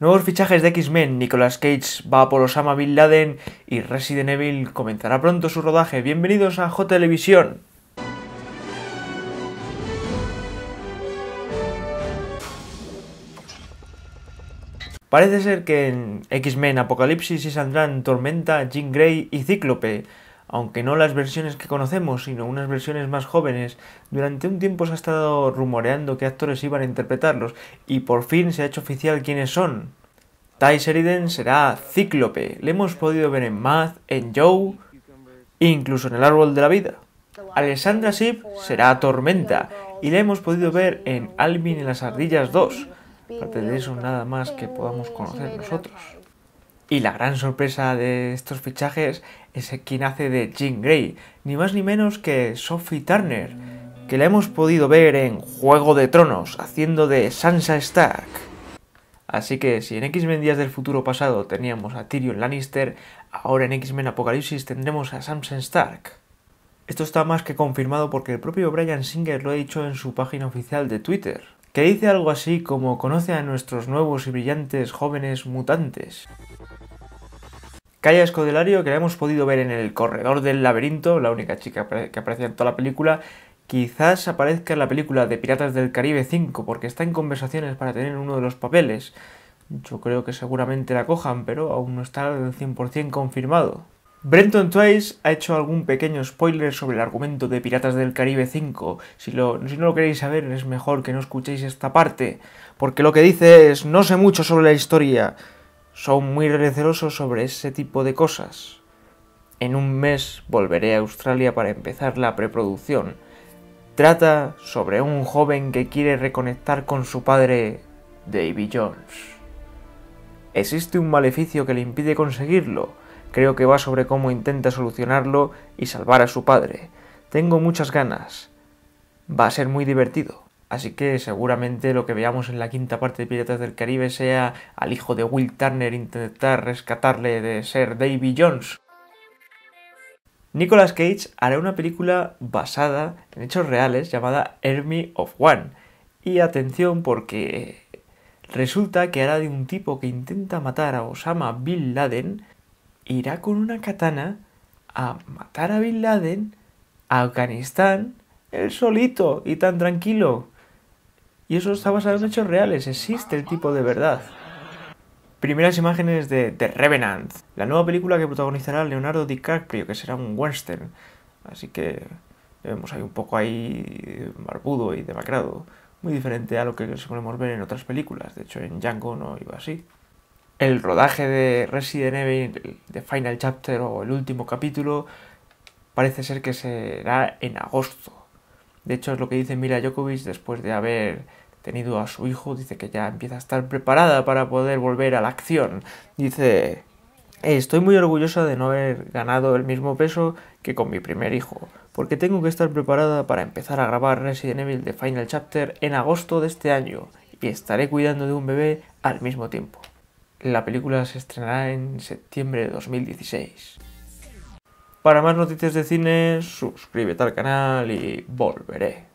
Nuevos fichajes de X-Men, Nicolas Cage va por Osama Bin Laden y Resident Evil comenzará pronto su rodaje. Bienvenidos a J-Televisión. Parece ser que en X-Men Apocalipsis y saldrán Tormenta, Jean Grey y Cíclope aunque no las versiones que conocemos, sino unas versiones más jóvenes. Durante un tiempo se ha estado rumoreando que actores iban a interpretarlos, y por fin se ha hecho oficial quiénes son. Ty Sheridan será Cíclope, le hemos podido ver en Math, en Joe, incluso en El Árbol de la Vida. Alessandra Sip será Tormenta, y la hemos podido ver en Alvin y las Ardillas 2. Aparte de eso, nada más que podamos conocer nosotros. Y la gran sorpresa de estos fichajes es quien hace de Jim Grey, ni más ni menos que Sophie Turner, que la hemos podido ver en Juego de Tronos, haciendo de Sansa Stark. Así que si en X-Men Días del Futuro Pasado teníamos a Tyrion Lannister, ahora en X-Men Apocalipsis tendremos a Sansa Stark. Esto está más que confirmado porque el propio Brian Singer lo ha dicho en su página oficial de Twitter, que dice algo así como conoce a nuestros nuevos y brillantes jóvenes mutantes. Calla Scodelario, que la hemos podido ver en El Corredor del Laberinto, la única chica que aparece en toda la película, quizás aparezca en la película de Piratas del Caribe 5, porque está en conversaciones para tener uno de los papeles. Yo creo que seguramente la cojan, pero aún no está al 100% confirmado. Brenton Twice ha hecho algún pequeño spoiler sobre el argumento de Piratas del Caribe 5. Si, si no lo queréis saber, es mejor que no escuchéis esta parte, porque lo que dice es no sé mucho sobre la historia, son muy recelosos sobre ese tipo de cosas. En un mes volveré a Australia para empezar la preproducción. Trata sobre un joven que quiere reconectar con su padre, Davy Jones. Existe un maleficio que le impide conseguirlo. Creo que va sobre cómo intenta solucionarlo y salvar a su padre. Tengo muchas ganas. Va a ser muy divertido. Así que seguramente lo que veamos en la quinta parte de Piratas del Caribe sea al hijo de Will Turner intentar rescatarle de ser Davy Jones. Nicolas Cage hará una película basada en hechos reales llamada Army of One. Y atención porque resulta que hará de un tipo que intenta matar a Osama Bin Laden, irá con una katana a matar a Bin Laden a Afganistán él solito y tan tranquilo. Y eso está basado en hechos reales, existe el tipo de verdad. Primeras imágenes de The Revenant, la nueva película que protagonizará Leonardo DiCaprio, que será un western. Así que vemos ahí un poco ahí barbudo y demacrado, muy diferente a lo que solemos ver en otras películas. De hecho, en Django no iba así. El rodaje de Resident Evil, The Final Chapter o el último capítulo, parece ser que será en agosto. De hecho, es lo que dice Mira Jokovic, después de haber tenido a su hijo. Dice que ya empieza a estar preparada para poder volver a la acción. Dice, eh, estoy muy orgullosa de no haber ganado el mismo peso que con mi primer hijo, porque tengo que estar preparada para empezar a grabar Resident Evil The Final Chapter en agosto de este año y estaré cuidando de un bebé al mismo tiempo. La película se estrenará en septiembre de 2016. Para más noticias de cine, suscríbete al canal y volveré.